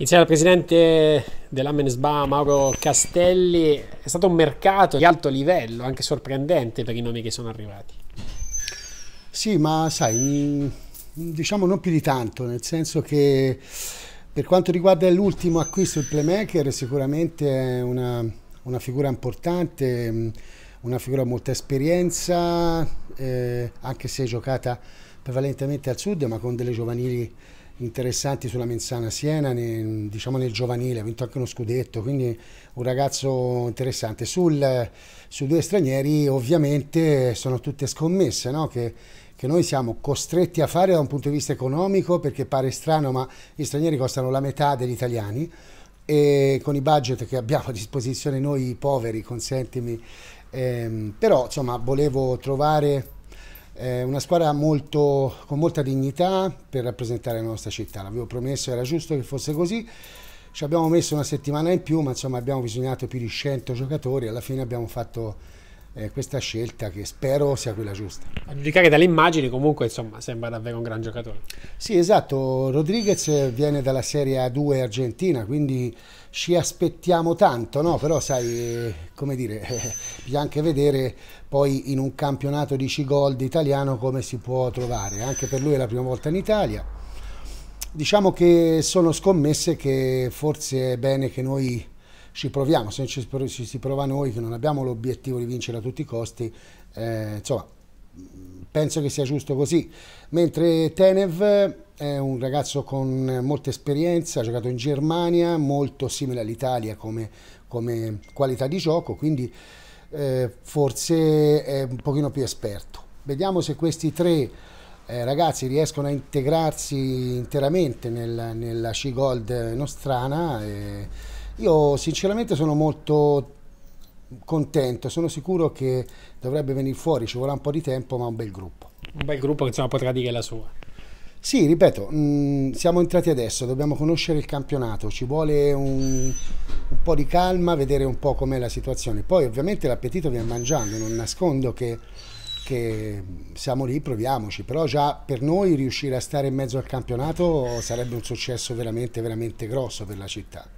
Insieme al presidente dell'Amensba Mauro Castelli è stato un mercato di alto livello, anche sorprendente per i nomi che sono arrivati. Sì, ma sai, mm, diciamo non più di tanto, nel senso che per quanto riguarda l'ultimo acquisto, il playmaker, sicuramente è una, una figura importante, mm, una figura molta esperienza, eh, anche se giocata prevalentemente al sud, ma con delle giovanili interessanti sulla Menzana Siena, nel, diciamo nel giovanile, ha vinto anche uno scudetto, quindi un ragazzo interessante. Sul, su due stranieri ovviamente sono tutte scommesse, no? che, che noi siamo costretti a fare da un punto di vista economico, perché pare strano, ma gli stranieri costano la metà degli italiani e con i budget che abbiamo a disposizione noi poveri, consentimi, ehm, però insomma volevo trovare è una squadra molto, con molta dignità per rappresentare la nostra città, l'avevo promesso, era giusto che fosse così. Ci abbiamo messo una settimana in più, ma insomma abbiamo bisognato più di 100 giocatori, alla fine abbiamo fatto eh, questa scelta che spero sia quella giusta. A giudicare dalle immagini comunque insomma sembra davvero un gran giocatore. Sì esatto, Rodriguez viene dalla Serie A2 argentina quindi ci aspettiamo tanto, no? però sai come dire, eh, bisogna anche vedere poi in un campionato di Cigold italiano come si può trovare, anche per lui è la prima volta in Italia. Diciamo che sono scommesse che forse è bene che noi ci proviamo, se ci, si prova noi che non abbiamo l'obiettivo di vincere a tutti i costi, eh, insomma, penso che sia giusto così. Mentre Tenev è un ragazzo con molta esperienza, ha giocato in Germania, molto simile all'Italia come, come, qualità di gioco, quindi eh, forse è un pochino più esperto. Vediamo se questi tre eh, ragazzi riescono a integrarsi interamente nel, nella C-Gold nostrana. Eh, io sinceramente sono molto contento, sono sicuro che dovrebbe venire fuori, ci vorrà un po' di tempo, ma un bel gruppo. Un bel gruppo che insomma potrà dire la sua. Sì, ripeto, mh, mm, siamo entrati adesso, dobbiamo conoscere il campionato, ci vuole un, un po' di calma, vedere un po' com'è la situazione. Poi ovviamente l'appetito viene mangiando, non nascondo che, che, siamo lì, proviamoci, però già per noi riuscire a stare in mezzo al campionato sarebbe un successo veramente, veramente grosso per la città.